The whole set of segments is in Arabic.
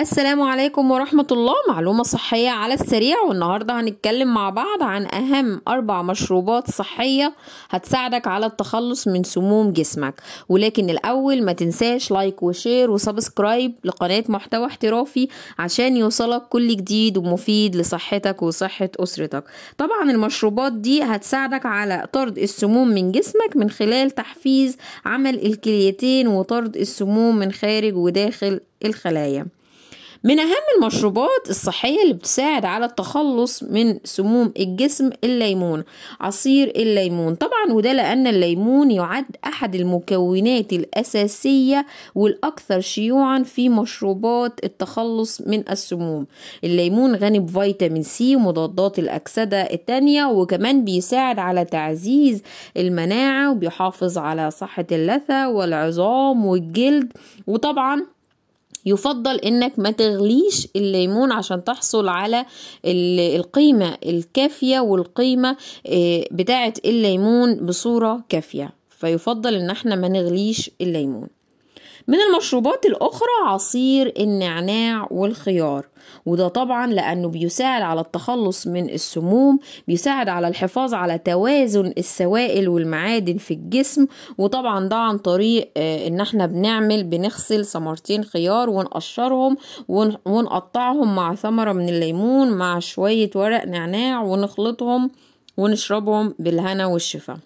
السلام عليكم ورحمة الله معلومة صحية على السريع والنهاردة هنتكلم مع بعض عن أهم أربع مشروبات صحية هتساعدك على التخلص من سموم جسمك ولكن الأول ما تنساش لايك وشير وسبسكرايب لقناة محتوى احترافي عشان يوصلك كل جديد ومفيد لصحتك وصحة أسرتك طبعا المشروبات دي هتساعدك على طرد السموم من جسمك من خلال تحفيز عمل الكليتين وطرد السموم من خارج وداخل الخلايا من أهم المشروبات الصحية اللي بتساعد على التخلص من سموم الجسم الليمون عصير الليمون طبعا وده لأن الليمون يعد أحد المكونات الأساسية والأكثر شيوعا في مشروبات التخلص من السموم الليمون غني بفيتامين سي ومضادات الأكسدة التانية وكمان بيساعد على تعزيز المناعة وبيحافظ على صحة اللثة والعظام والجلد وطبعا يفضل انك ما تغليش الليمون عشان تحصل على القيمة الكافية والقيمة آه، بتاعة الليمون بصورة كافية فيفضل ان احنا ما نغليش الليمون من المشروبات الأخرى عصير النعناع والخيار وده طبعا لأنه بيساعد على التخلص من السموم بيساعد على الحفاظ على توازن السوائل والمعادن في الجسم وطبعا ده عن طريق آه، إن احنا بنعمل بنغسل ثمرتين خيار ونقشرهم ونقطعهم مع ثمرة من الليمون مع شوية ورق نعناع ونخلطهم ونشربهم بالهنا والشفاء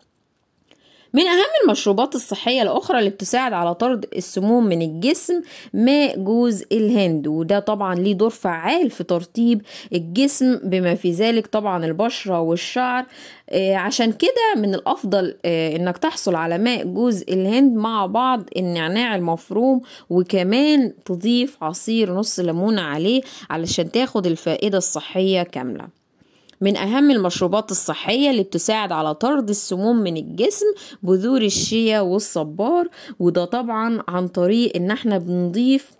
من أهم المشروبات الصحية الأخرى اللي بتساعد على طرد السموم من الجسم ماء جوز الهند وده طبعا ليه دور فعال في ترطيب الجسم بما في ذلك طبعا البشرة والشعر آه، عشان كده من الأفضل آه، إنك تحصل على ماء جوز الهند مع بعض النعناع المفروم وكمان تضيف عصير نص ليمونة عليه علشان تاخد الفائدة الصحية كاملة من أهم المشروبات الصحية اللي بتساعد على طرد السموم من الجسم بذور الشيا والصبار وده طبعا عن طريق إن احنا بنضيف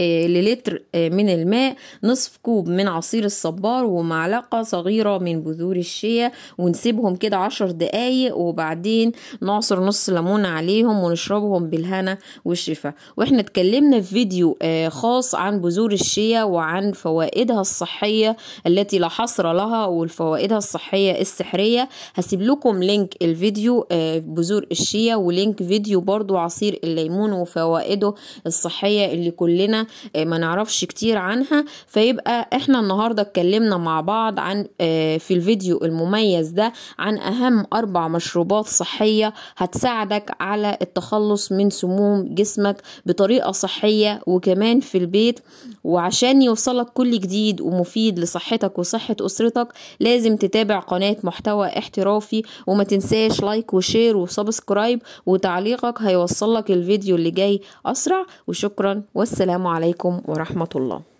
آه، للتر آه، من الماء نصف كوب من عصير الصبار ومعلقة صغيرة من بذور الشيا ونسيبهم كده عشر دقايق وبعدين نعصر نص ليمون عليهم ونشربهم بالهنا والشفاء واحنا اتكلمنا في فيديو آه، خاص عن بذور الشيا وعن فوائدها الصحية التي لا حصر لها والفوائدها الصحية السحرية هسيب لكم لينك الفيديو بذور الشيا ولينك فيديو برضو عصير الليمون وفوائده الصحية اللي كلنا آه، ما نعرفش كتير عنها فيبقى احنا النهاردة اتكلمنا مع بعض عن آه، في الفيديو المميز ده عن اهم اربع مشروبات صحية هتساعدك على التخلص من سموم جسمك بطريقة صحية وكمان في البيت وعشان يوصلك كل جديد ومفيد لصحتك وصحة أسرتك لازم تتابع قناة محتوى احترافي وما تنساش لايك وشير وسبسكرايب وتعليقك هيوصلك الفيديو اللي جاي أسرع وشكرا والسلام عليكم ورحمة الله